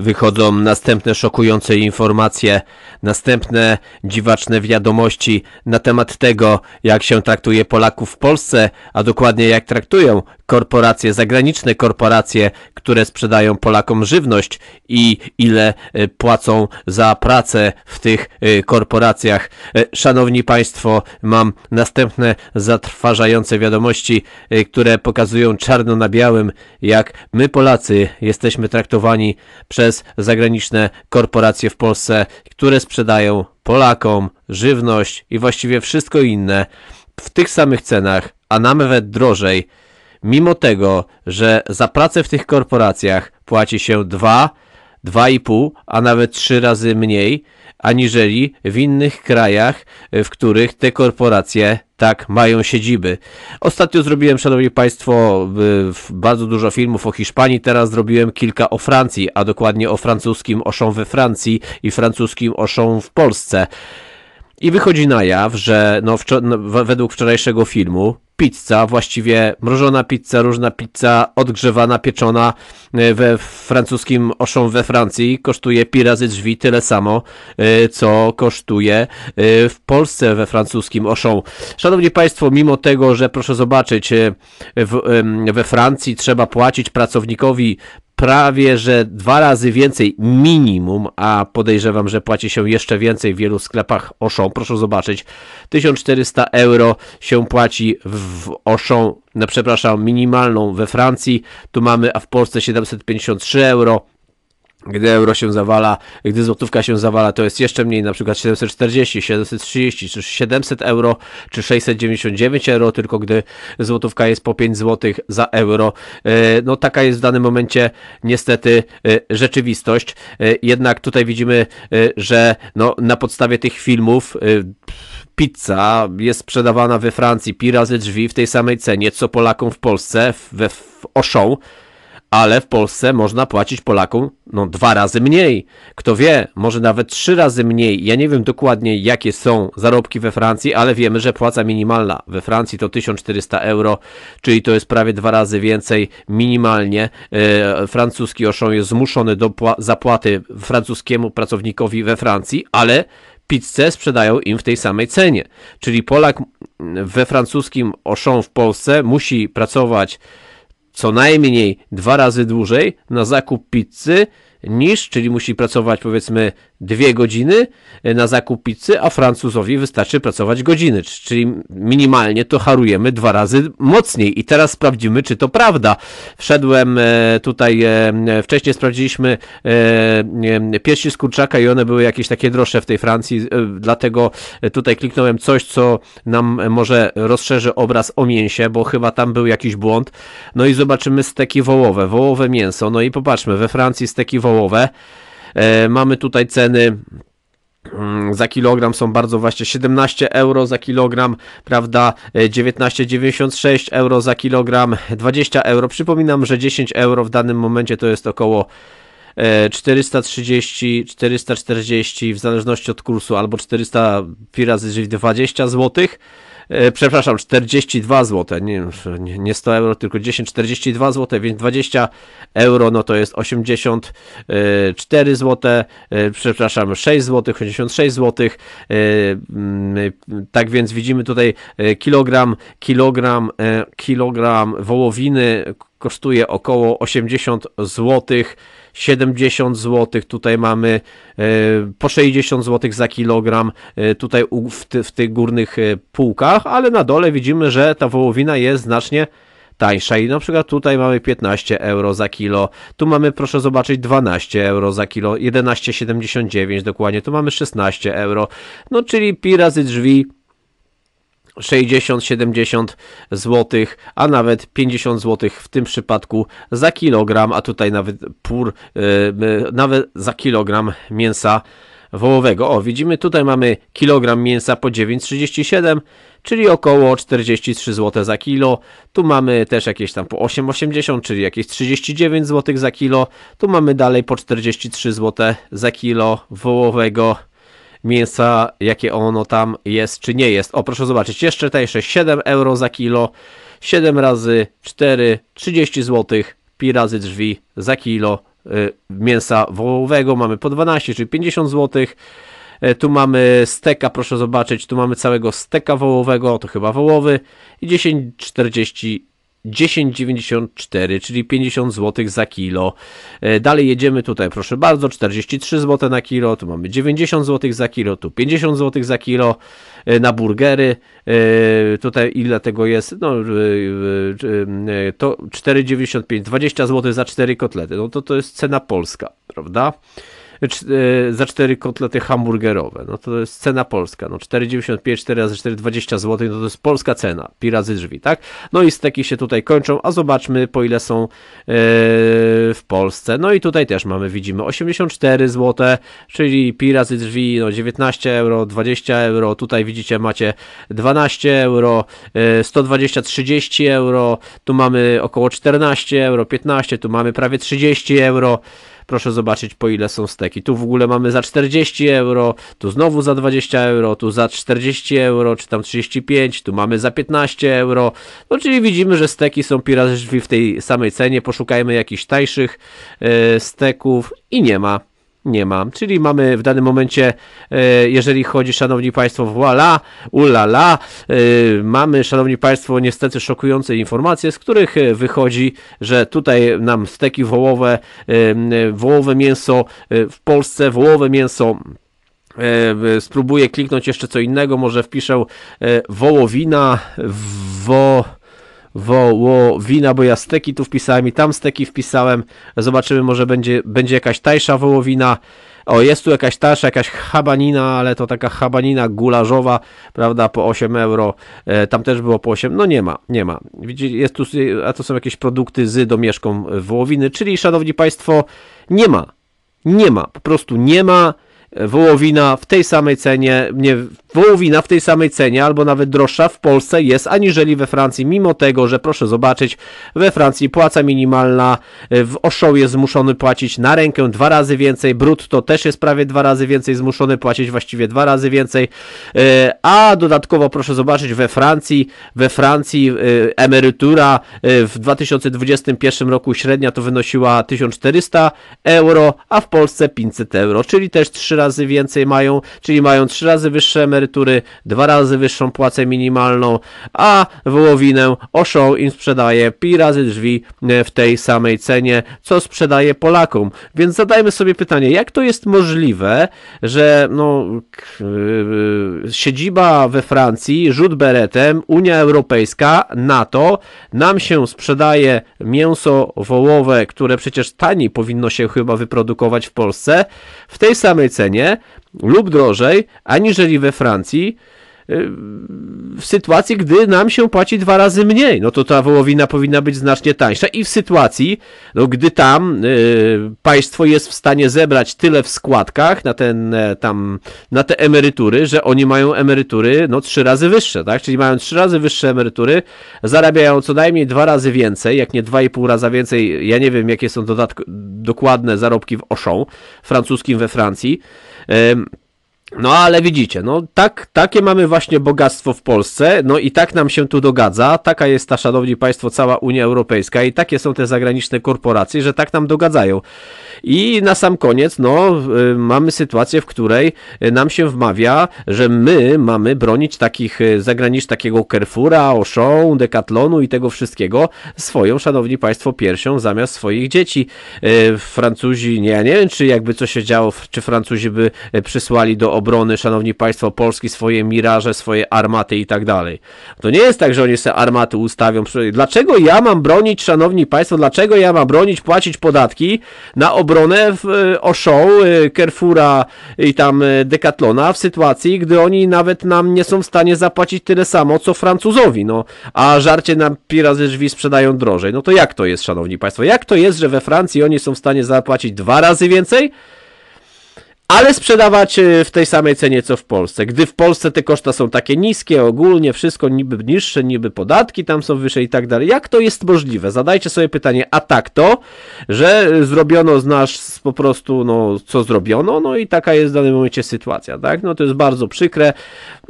Wychodzą następne szokujące informacje, następne dziwaczne wiadomości na temat tego, jak się traktuje Polaków w Polsce, a dokładnie jak traktują korporacje, zagraniczne korporacje, które sprzedają Polakom żywność i ile e, płacą za pracę w tych e, korporacjach. E, szanowni Państwo, mam następne zatrważające wiadomości, które pokazują czarno na białym, jak my Polacy jesteśmy traktowani przez przez zagraniczne korporacje w Polsce, które sprzedają Polakom żywność i właściwie wszystko inne w tych samych cenach, a nawet drożej, mimo tego, że za pracę w tych korporacjach płaci się 2, 2,5, a nawet 3 razy mniej aniżeli w innych krajach, w których te korporacje tak mają siedziby. Ostatnio zrobiłem, szanowni państwo, bardzo dużo filmów o Hiszpanii, teraz zrobiłem kilka o Francji, a dokładnie o francuskim Auchan we Francji i francuskim Auchan w Polsce. I wychodzi na jaw, że no, wczor- no, według wczorajszego filmu pizza, właściwie mrożona pizza, różna pizza, odgrzewana, pieczona e, we francuskim Auchan we Francji kosztuje pi razy drzwi tyle samo, e, co kosztuje e, w Polsce we francuskim Auchan. Szanowni Państwo, mimo tego, że proszę zobaczyć, w, we Francji trzeba płacić pracownikowi prawie, że dwa razy więcej minimum, a podejrzewam, że płaci się jeszcze więcej w wielu sklepach Auchan. Proszę zobaczyć, 1400 euro się płaci w Auchan, no, przepraszam, minimalną we Francji, tu mamy, a w Polsce 753 euro, gdy euro się zawala, gdy złotówka się zawala, to jest jeszcze mniej, na przykład 740, 730, czy 700 euro, czy 699 euro, tylko gdy złotówka jest po 5 złotych za euro. E, no taka jest w danym momencie niestety e, rzeczywistość. E, jednak tutaj widzimy, że no, na podstawie tych filmów pizza jest sprzedawana we Francji pi razy drzwi w tej samej cenie, co Polakom w Polsce, we, w Auchan ale w Polsce można płacić Polakom no, dwa razy mniej. Kto wie, może nawet trzy razy mniej. Ja nie wiem dokładnie, jakie są zarobki we Francji, ale wiemy, że płaca minimalna we Francji to 1400 euro, czyli to jest prawie dwa razy więcej minimalnie. E, francuski Auchan jest zmuszony do zapłaty francuskiemu pracownikowi we Francji, ale pizzę sprzedają im w tej samej cenie. Czyli Polak we francuskim Auchan w Polsce musi pracować co najmniej dwa razy dłużej na zakup pizzy niż, czyli musi pracować powiedzmy dwie godziny e, na zakup pizzy, a Francuzowi wystarczy pracować godziny, czyli minimalnie to harujemy dwa razy mocniej. I teraz sprawdzimy, czy to prawda. Wszedłem e, tutaj, e, wcześniej sprawdziliśmy piersi z kurczaka i one były jakieś takie droższe w tej Francji, dlatego tutaj kliknąłem coś, co nam może rozszerzy obraz o mięsie, bo chyba tam był jakiś błąd. No i zobaczymy steki wołowe, wołowe mięso. No i popatrzmy, we Francji steki wołowe połowę. E, mamy tutaj ceny mm, za kilogram są bardzo właśnie 17 euro za kilogram, prawda? 19,96 e, euro za kilogram, 20 euro. Przypominam, że 10 euro w danym momencie to jest około 430, e, 440 w zależności od kursu, albo 400 pi razy 20 zł. E, przepraszam, 42 zł, nie, nie 100 euro, tylko 10, 42 zł, więc 20 euro no to jest 84 e, zł, przepraszam, 6 zł, 86 zł. Tak więc widzimy tutaj kilogram, kilogram, kilogram wołowiny kosztuje około 80 złotych 70 zł, tutaj mamy e, po 60 zł za kilogram, e, tutaj w, ty, w tych górnych e, półkach, ale na dole widzimy, że ta wołowina jest znacznie tańsza i na przykład tutaj mamy 15 euro za kilo, tu mamy proszę zobaczyć 12 euro za kilo, 11,79 dokładnie, tu mamy 16 euro, no czyli pi razy drzwi 60-70 zł, a nawet 50 zł w tym przypadku za kilogram, a tutaj nawet pór, e, nawet za kilogram mięsa wołowego. O, widzimy tutaj mamy kilogram mięsa po 9,37, czyli około 43 zł za kilo. Tu mamy też jakieś tam po 8,80, czyli jakieś 39 zł za kilo. Tu mamy dalej po 43 zł za kilo wołowego mięsa, jakie ono tam jest czy nie jest. O, proszę zobaczyć, jeszcze tańsze, 7 euro za kilo, 7 razy 4, 30 zł, pi razy drzwi za kilo y, mięsa wołowego, mamy po 12, czyli 50 zł. Y, tu mamy steka, proszę zobaczyć, tu mamy całego steka wołowego, to chyba wołowy i 10,40 10,94, czyli 50 zł za kilo. E, dalej jedziemy tutaj, proszę bardzo, 43 zł na kilo, tu mamy 90 zł za kilo, tu 50 zł za kilo e, na burgery. E, tutaj ile tego jest? No, to 4,95, 20 zł za 4 kotlety. No to to jest cena polska, prawda? E, za cztery kotlety hamburgerowe. No to jest cena polska. No 4,95, 4 razy 4, 20 zł, no to jest polska cena. Pi razy drzwi, tak? No i steki się tutaj kończą, a zobaczmy po ile są e, w Polsce. No i tutaj też mamy, widzimy 84 zł, czyli pi razy drzwi, no 19 euro, 20 euro. Tutaj widzicie macie 12 euro, 120, e, 30 euro. Tu mamy około 14 euro, 15, tu mamy prawie 30 euro. Proszę zobaczyć po ile są steki. Tu w ogóle mamy za 40 euro, tu znowu za 20 euro, tu za 40 euro, czy tam 35, tu mamy za 15 euro. No czyli widzimy, że steki są pirażdżwi w tej samej cenie. Poszukajmy jakichś tańszych yy, steków i nie ma nie ma. Czyli mamy w danym momencie, e, jeżeli chodzi, szanowni państwo, voila, ulala, e, mamy, szanowni państwo, niestety szokujące informacje, z których e, wychodzi, że tutaj nam steki wołowe, wołowe mięso w Polsce, wołowe mięso spróbuję kliknąć jeszcze co innego, może wpiszę wołowina, wo wołowina, bo ja steki tu wpisałem i tam steki wpisałem. Zobaczymy, może będzie, będzie jakaś tańsza wołowina. O, jest tu jakaś tańsza, jakaś habanina, ale to taka habanina gularzowa, prawda, po 8 euro. E, tam też było po 8, no nie ma, nie ma. Widzicie, jest tu, a to są jakieś produkty z domieszką wołowiny, czyli, szanowni państwo, nie ma, nie ma, po prostu nie ma wołowina w tej samej cenie, nie, wołowina w tej samej cenie albo nawet droższa w Polsce jest aniżeli we Francji, mimo tego, że proszę zobaczyć, we Francji płaca minimalna e, w oszoł jest zmuszony płacić na rękę dwa razy więcej, brutto też jest prawie dwa razy więcej, zmuszony płacić właściwie dwa razy więcej, e, a dodatkowo proszę zobaczyć, we Francji, we Francji e, emerytura w 2021 roku średnia to wynosiła 1400 euro, a w Polsce 500 euro, czyli też trzy razy więcej mają, czyli mają trzy razy wyższe emerytury, emerytury, dwa razy wyższą płacę minimalną, a wołowinę oszą im sprzedaje pi razy drzwi e, w tej samej cenie, co sprzedaje Polakom. Więc zadajmy sobie pytanie, jak to jest możliwe, że no, e, e, siedziba we Francji, rzut beretem, Unia Europejska, NATO, nam się sprzedaje mięso wołowe, które przecież taniej powinno się chyba wyprodukować w Polsce, w tej samej cenie lub drożej, aniżeli we Francji Y, w sytuacji, gdy nam się płaci dwa razy mniej, no to ta wołowina powinna być znacznie tańsza i w sytuacji, no, gdy tam y, państwo jest w stanie zebrać tyle w składkach na, ten, e, tam, na te emerytury, że oni mają emerytury no, trzy razy wyższe, tak? czyli mają trzy razy wyższe emerytury, zarabiają co najmniej dwa razy więcej, jak nie dwa i pół raza więcej, ja nie wiem jakie są dodatk- dokładne zarobki w Auchan francuskim we Francji, y, no ale widzicie, no tak, takie mamy właśnie bogactwo w Polsce, no i tak nam się tu dogadza, taka jest ta, szanowni państwo, cała Unia Europejska i takie są te zagraniczne korporacje, że tak nam dogadzają. I na sam koniec, no, y, mamy sytuację, w której y, nam się wmawia, że my mamy bronić takich y, zagranicznych, takiego Carrefoura, Auchan, Decathlonu i tego wszystkiego swoją, szanowni państwo, piersią zamiast swoich dzieci. Francuzi, nie, ja nie wiem, czy jakby co się działo, czy Francuzi by przysłali do obrony, szanowni państwo, Polski swoje miraże, swoje armaty i tak dalej. To nie jest tak, że oni sobie armaty ustawią. Dlaczego ja mam bronić, szanowni państwo, dlaczego ja mam bronić, płacić podatki na obronę w e, Oszą, Kerfura i tam e, Decathlona w sytuacji, gdy oni nawet nam nie są w stanie zapłacić tyle samo, co Francuzowi, no. A żarcie nam pirazy razy drzwi sprzedają drożej. No to jak to jest, szanowni państwo? Jak to jest, że we Francji oni są w stanie zapłacić dwa razy więcej? ale sprzedawać y, w tej samej cenie co w Polsce. Gdy w Polsce te koszta są takie niskie, ogólnie wszystko niby niższe, niby podatki tam są wyższe i tak dalej. Jak to jest możliwe? Zadajcie sobie pytanie, a tak to, że y, zrobiono z nas po prostu, no co zrobiono, no i taka jest w danym momencie sytuacja, tak? No to jest bardzo przykre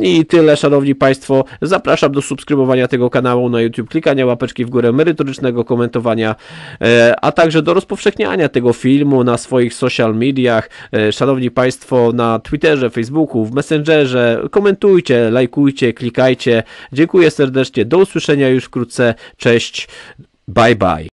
i tyle, szanowni państwo. Zapraszam do subskrybowania tego kanału na YouTube, klikania łapeczki w górę, merytorycznego komentowania, e, a także do rozpowszechniania tego filmu na swoich social mediach. E, szanowni Szanowni Państwo, na Twitterze, Facebooku, w Messengerze. Komentujcie, lajkujcie, klikajcie. Dziękuję serdecznie. Do usłyszenia już wkrótce. Cześć. Bye bye.